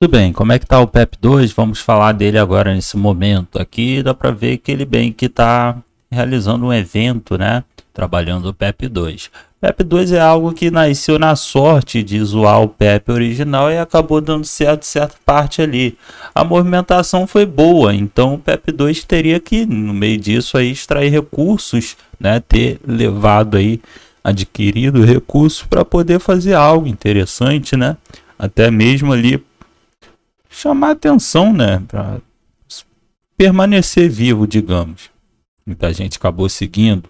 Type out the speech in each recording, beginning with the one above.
Tudo bem, como é que está o PEP2? Vamos falar dele agora nesse momento. Aqui dá para ver que ele bem que está realizando um evento, né? Trabalhando o PEP2. PEP2 é algo que nasceu na sorte de zoar o PEP original e acabou dando certo certa parte ali. A movimentação foi boa, então o PEP2 teria que, no meio disso, aí, extrair recursos, né? Ter levado aí, adquirido recursos para poder fazer algo interessante, né? Até mesmo ali chamar atenção, né? Para permanecer vivo, digamos. Muita gente acabou seguindo.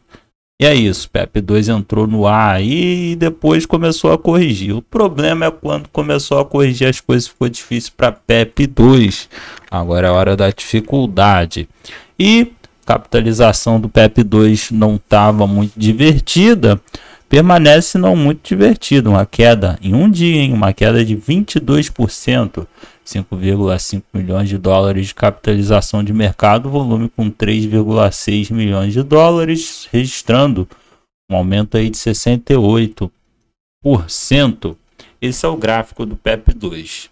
E é isso, Pepe 2 entrou no ar e depois começou a corrigir. O problema é quando começou a corrigir as coisas ficou difícil para Pepe 2. Agora é a hora da dificuldade. E capitalização do PEP 2 não estava muito divertida, permanece não muito divertido, uma queda em um dia, hein? uma queda de 22%, 5,5 milhões de dólares de capitalização de mercado, volume com 3,6 milhões de dólares, registrando um aumento aí de 68%. Esse é o gráfico do PEP2.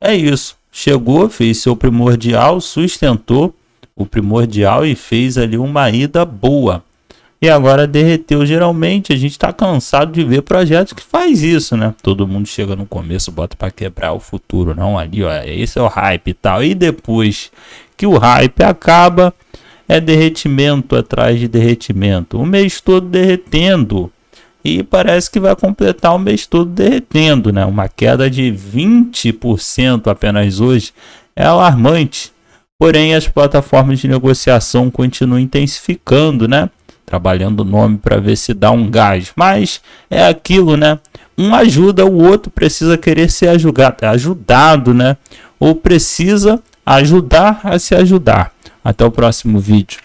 É isso, chegou, fez seu primordial, sustentou o primordial e fez ali uma ida boa e agora derreteu. Geralmente a gente está cansado de ver projetos que faz isso, né? Todo mundo chega no começo, bota para quebrar o futuro, não ali, ó, é, esse é o hype e tal. E depois que o hype acaba, é derretimento atrás de derretimento. O mês todo derretendo. E parece que vai completar o mês todo derretendo, né? Uma queda de 20% apenas hoje é alarmante. Porém, as plataformas de negociação continuam intensificando, né? trabalhando o nome para ver se dá um gás. Mas é aquilo, né? Um ajuda, o outro precisa querer ser ajudado, ajudado né? Ou precisa ajudar a se ajudar. Até o próximo vídeo.